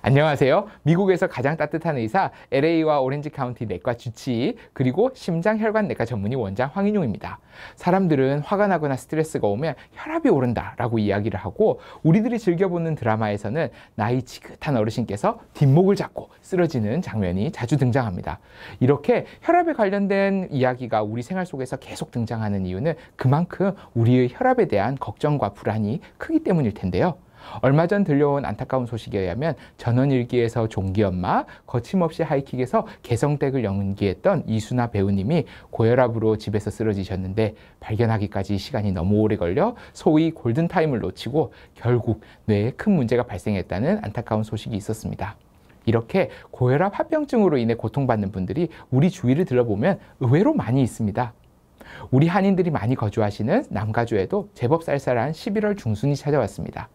안녕하세요. 미국에서 가장 따뜻한 의사 LA와 오렌지 카운티 내과 주치 그리고 심장혈관내과 전문의 원장 황인용입니다. 사람들은 화가 나거나 스트레스가 오면 혈압이 오른다라고 이야기를 하고 우리들이 즐겨보는 드라마에서는 나이 지긋한 어르신께서 뒷목을 잡고 쓰러지는 장면이 자주 등장합니다. 이렇게 혈압에 관련된 이야기가 우리 생활 속에서 계속 등장하는 이유는 그만큼 우리의 혈압에 대한 걱정과 불안이 크기 때문일 텐데요. 얼마 전 들려온 안타까운 소식에 의하면 전원일기에서 종기엄마, 거침없이 하이킥에서 개성댁을 연기했던 이수나 배우님이 고혈압으로 집에서 쓰러지셨는데 발견하기까지 시간이 너무 오래 걸려 소위 골든타임을 놓치고 결국 뇌에 큰 문제가 발생했다는 안타까운 소식이 있었습니다. 이렇게 고혈압 합병증으로 인해 고통받는 분들이 우리 주위를 들어보면 의외로 많이 있습니다. 우리 한인들이 많이 거주하시는 남가주에도 제법 쌀쌀한 11월 중순이 찾아왔습니다.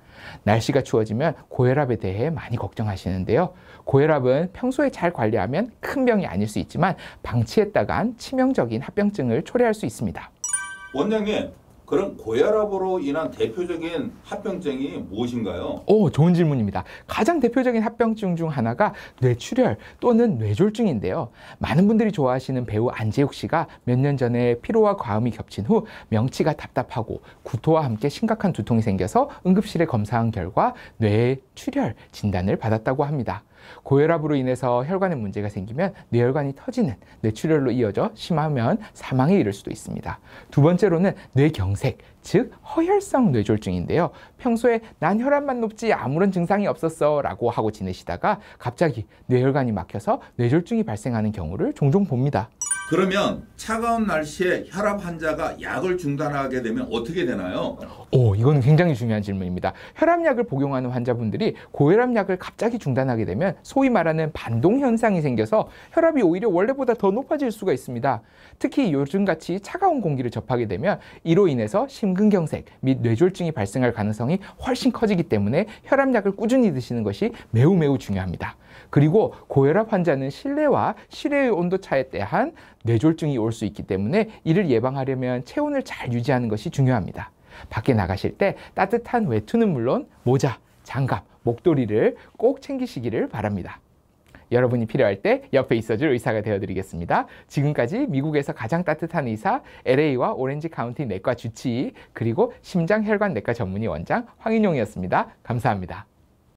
날씨가 추워지면 고혈압에 대해 많이 걱정하시는데요. 고혈압은 평소에 잘 관리하면 큰 병이 아닐 수 있지만 방치했다간 치명적인 합병증을 초래할 수 있습니다. 원장님, 그럼 고혈압으로 인한 대표적인 합병증이 무엇인가요? 오, 좋은 질문입니다. 가장 대표적인 합병증 중 하나가 뇌출혈 또는 뇌졸중인데요. 많은 분들이 좋아하시는 배우 안재욱 씨가 몇 년 전에 피로와 과음이 겹친 후 명치가 답답하고 구토와 함께 심각한 두통이 생겨서 응급실에 검사한 결과 뇌출혈 진단을 받았다고 합니다. 고혈압으로 인해서 혈관에 문제가 생기면 뇌혈관이 터지는 뇌출혈로 이어져 심하면 사망에 이를 수도 있습니다. 두 번째로는 뇌경색, 즉 허혈성 뇌졸중인데요. 평소에 난 혈압만 높지 아무런 증상이 없었어 라고 하고 지내시다가 갑자기 뇌혈관이 막혀서 뇌졸중이 발생하는 경우를 종종 봅니다. 그러면 차가운 날씨에 혈압 환자가 약을 중단하게 되면 어떻게 되나요? 오, 이거는 굉장히 중요한 질문입니다. 혈압약을 복용하는 환자분들이 고혈압약을 갑자기 중단하게 되면 소위 말하는 반동 현상이 생겨서 혈압이 오히려 원래보다 더 높아질 수가 있습니다. 특히 요즘같이 차가운 공기를 접하게 되면 이로 인해서 심근경색 및 뇌졸중이 발생할 가능성이 훨씬 커지기 때문에 혈압약을 꾸준히 드시는 것이 매우 매우 중요합니다. 그리고 고혈압 환자는 실내와 실외의 온도 차에 대한 뇌졸중이 올 수 있기 때문에 이를 예방하려면 체온을 잘 유지하는 것이 중요합니다. 밖에 나가실 때 따뜻한 외투는 물론 모자, 장갑, 목도리를 꼭 챙기시기를 바랍니다. 여러분이 필요할 때 옆에 있어줄 의사가 되어드리겠습니다. 지금까지 미국에서 가장 따뜻한 의사 LA와 오렌지 카운티 내과 주치의 그리고 심장혈관 내과 전문의 원장 황인용이었습니다. 감사합니다.